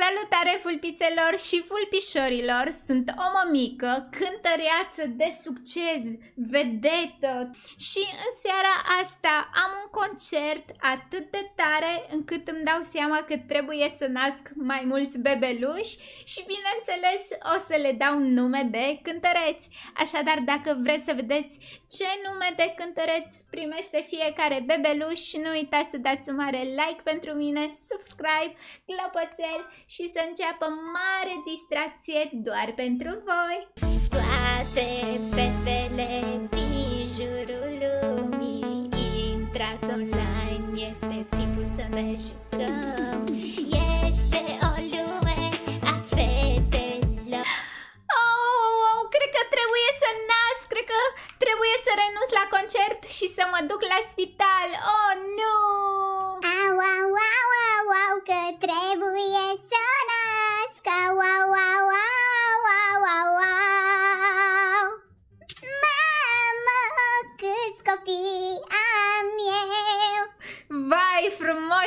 Salutare vulpițelor și vulpișorilor! Sunt o mămică, cântăreață de succes, vedetă și în seara asta am un concert atât de tare încât îmi dau seama că trebuie să nasc mai mulți bebeluși și bineînțeles o să le dau nume de cântăreți. Așadar, dacă vreți să vedeți ce nume de cântăreți primește fiecare bebeluș, nu uitați să dați un mare like pentru mine, subscribe, clopoțel și să înceapă mare distracție doar pentru voi! Toate fetele din jurul lumii intrați online, este timpul să ne jucăm!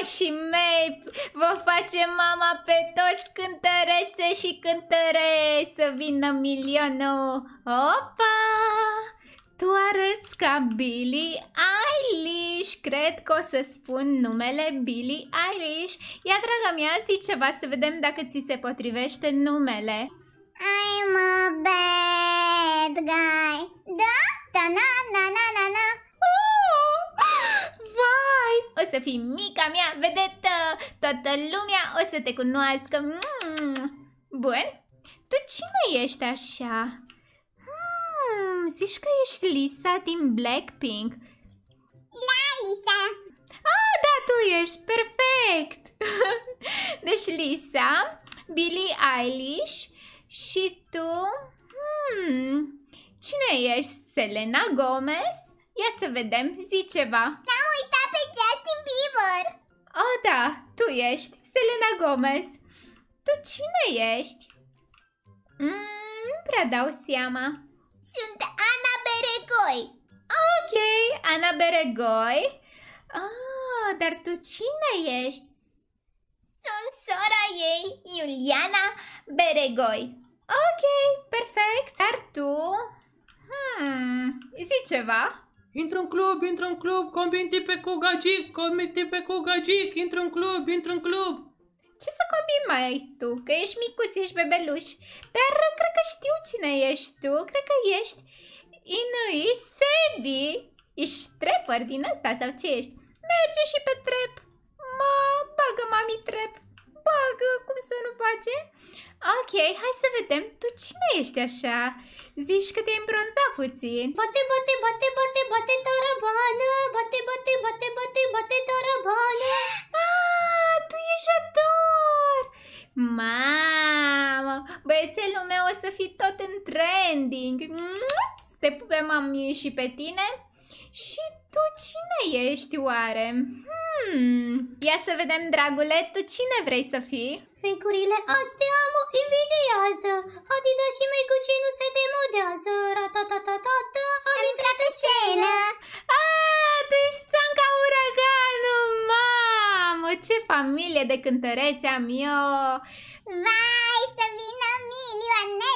frumoșii mei, vă face mama pe toți cântărețe și cântăreți să vină milionul. Opa! Tu arăți ca Billy, Eilish Cred că o să spun numele Billy, Eilish Ia, draga mea, zi ceva să vedem dacă ți se potrivește numele I'm a bad guy Da? Da, na, na, na, na să fii mica mea vedetă! Toată lumea o să te cunoască! Mm. Bun, tu cine ești așa? Hmm, zici că ești Lisa din Blackpink Da, Lisa! Ah, da, tu ești! Perfect! deci Lisa, Billie Eilish și tu... Hmm, cine ești? Selena Gomez? Ia să vedem, zi ceva! Da. Igor! Oh, da, tu ești, Selena Gomez. Tu cine ești? Mm, nu prea dau seama. Sunt Ana Beregoi. Ok, Ana Beregoi. Ah, dar tu cine ești? Sunt sora ei, Iuliana Beregoi. Ok, perfect. Dar tu? Hmm, zi ceva. Intră în club, intră în club, combin tipe cu gagic, combin tipe cu gagic, intră în club, intră în club. Ce să combin mai ai tu? Că ești micuț, ești bebeluș. Dar cred că știu cine ești tu, cred că ești Inui Sebi. Ești trepăr din asta sau ce ești? Merge și pe trep. Mă bagă mami trep bagă, cum să nu bage? Ok, hai să vedem, tu cine ești așa? Zici că te-ai îmbronzat puțin. Bate, bate, bate, bate, bate, tarabană, bate, bate, bate, bate, bate, tarabană. Ah, tu ești ador! Mamă, băiețelul meu o să fii tot în trending. Să te pupe mami și pe tine. Și tu cine ești oare? Hmm. Hmm, ia să vedem, dragule, tu cine vrei să fii? Figurile astea mă invidiază Adina și mai cu ce nu se demodează Ratatatatata Am intrat în scenă Ah, tu ești Sanca Uraganu, mamă Ce familie de cântăreți am eu Vai, să vină milioanele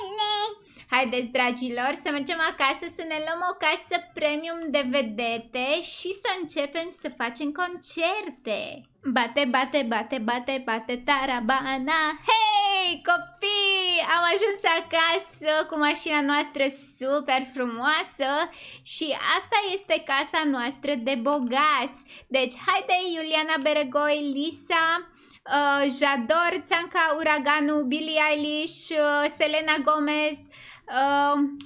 Haideți, dragilor, să mergem acasă, să ne luăm o casă premium de vedete și să începem să facem concerte! Bate, bate, bate, bate, bate, tarabana! Hei, copii! Am ajuns acasă cu mașina noastră super frumoasă și asta este casa noastră de bogați. Deci, haide, Iuliana Beregoi, Lisa, uh, Jador, Țanca, Uraganu, Billie Eilish, uh, Selena Gomez, uh, Um,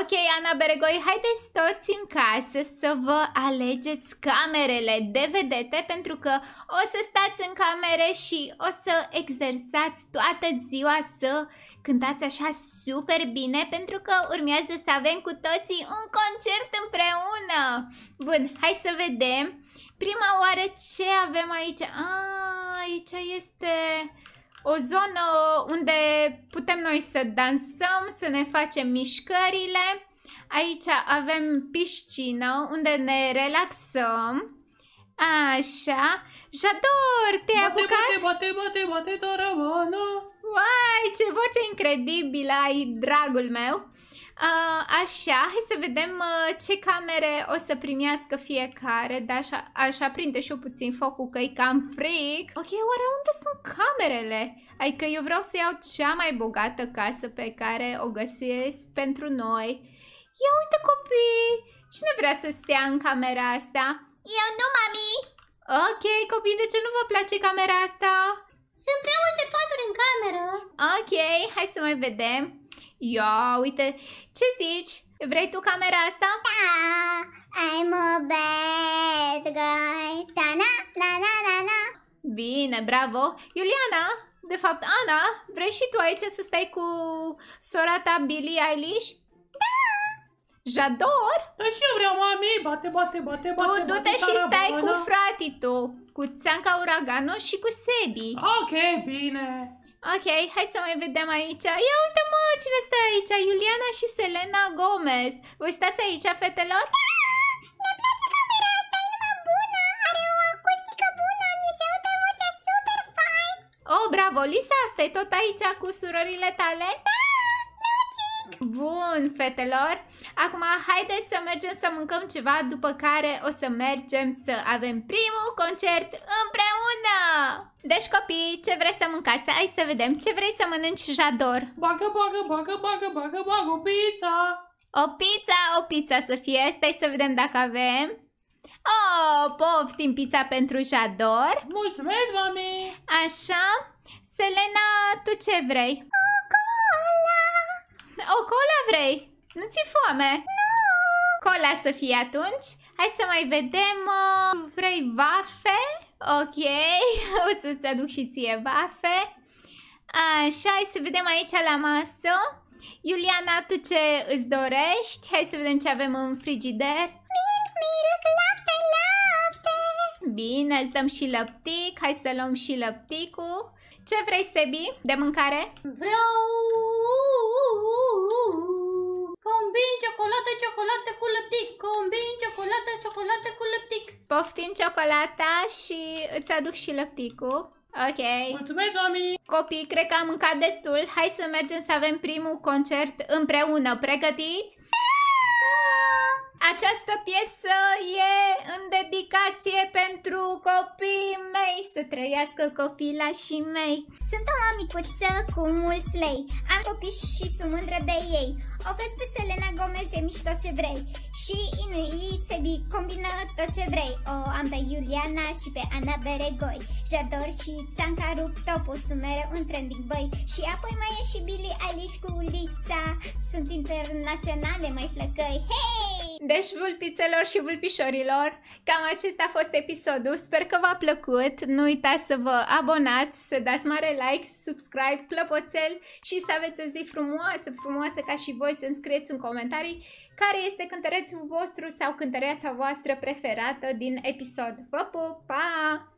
ok, Ana Beregoi, haideți toți în casă să vă alegeți camerele de vedete pentru că o să stați în camere și o să exersați toată ziua să cântați așa super bine pentru că urmează să avem cu toții un concert împreună. Bun, hai să vedem. Prima oară ce avem aici? A, aici este o zonă unde putem noi să dansăm, să ne facem mișcările. Aici avem piscină unde ne relaxăm. Așa. Jador, te-ai bate, apucat? Bate, bate, bate, bate, taravana. Uai, ce voce incredibilă ai, dragul meu. Uh, așa, hai să vedem uh, ce camere o să primească fiecare, dar așa, așa prinde și eu puțin focul că e cam fric. Ok, oare unde sunt camerele? Adică eu vreau să iau cea mai bogată casă pe care o găsesc pentru noi. Ia uite copii, cine vrea să stea în camera asta? Eu nu, mami! Ok, copii, de ce nu vă place camera asta? Sunt prea multe paturi în cameră. Ok, hai să mai vedem. Ia, uite, ce zici? Vrei tu camera asta? Da, I'm a bad guy. Da, na, na, na, na, na. Bine, bravo. Iuliana, de fapt, Ana, vrei și tu aici să stai cu sora ta Billie Eilish? Da! Jador? Da, și eu vreau, mami, bate, bate, bate, bate. Tu du-te și stai cu fratii tu, cu Țanca Uraganul și cu Sebi. Ok, bine. Ok, hai să mai vedem aici. Ia uite mă, cine stă aici? Iuliana și Selena Gomez. Voi stați aici, fetelor? Ne place camera asta, e numai bună, are o acustică bună, mi se aude vocea super fain. Oh, bravo, Lisa, stai tot aici cu surorile tale? Da! Bun, fetelor! Acum haideți să mergem să mâncăm ceva, după care o să mergem să avem primul concert împreună! Deci copii, ce vrei să mâncați? Hai să vedem, ce vrei să mănânci, Jador? Bagă, bagă, bagă, bagă, bagă, bagă, o pizza! O pizza, o pizza să fie, stai să vedem dacă avem... Oh, poftim pizza pentru Jador! Mulțumesc, mami! Așa, Selena, tu ce vrei? Ah! O, cola vrei? Nu ți-e foame? Nu! Cola să fie atunci. Hai să mai vedem. Uh, vrei vafe? Ok, o să-ți aduc și ție vafe. Așa, hai să vedem aici la masă. Iuliana, tu ce îți dorești? Hai să vedem ce avem în frigider. Milk, milk, lapte, lapte. Bine, îți dăm și lăptic. Hai să luăm și lăpticul. Ce vrei, Sebi, de mâncare? Vreau Combin ciocolată, ciocolată cu lăptic. Combin ciocolată, ciocolată cu lăptic. Poftim ciocolata și îți aduc și lăpticul. Ok. Mulțumesc, mami! Copii, cred că am mâncat destul. Hai să mergem să avem primul concert împreună. Pregătiți? Această piesă e în dedicație pentru copiii mei Să trăiască și mei Sunt o mamicuță cu mulți lei Am copii și sunt mândră de ei O vezi pe Selena Gomez e mișto ce vrei Și în ei se combină tot ce vrei O am pe Iuliana și pe Ana Beregoi Jador și Țanca Rup Topul sunt mereu în trending băi Și apoi mai e și Billy Eilish cu Lisa Sunt internaționale mai flăcăi Hei! Deci, vulpițelor și vulpișorilor, cam acesta a fost episodul. Sper că v-a plăcut. Nu uitați să vă abonați, să dați mare like, subscribe, clopoțel și să aveți o zi frumoasă, frumoasă ca și voi să înscrieți în comentarii care este cântărețul vostru sau cântăreața voastră preferată din episod. Vă pup! Pa!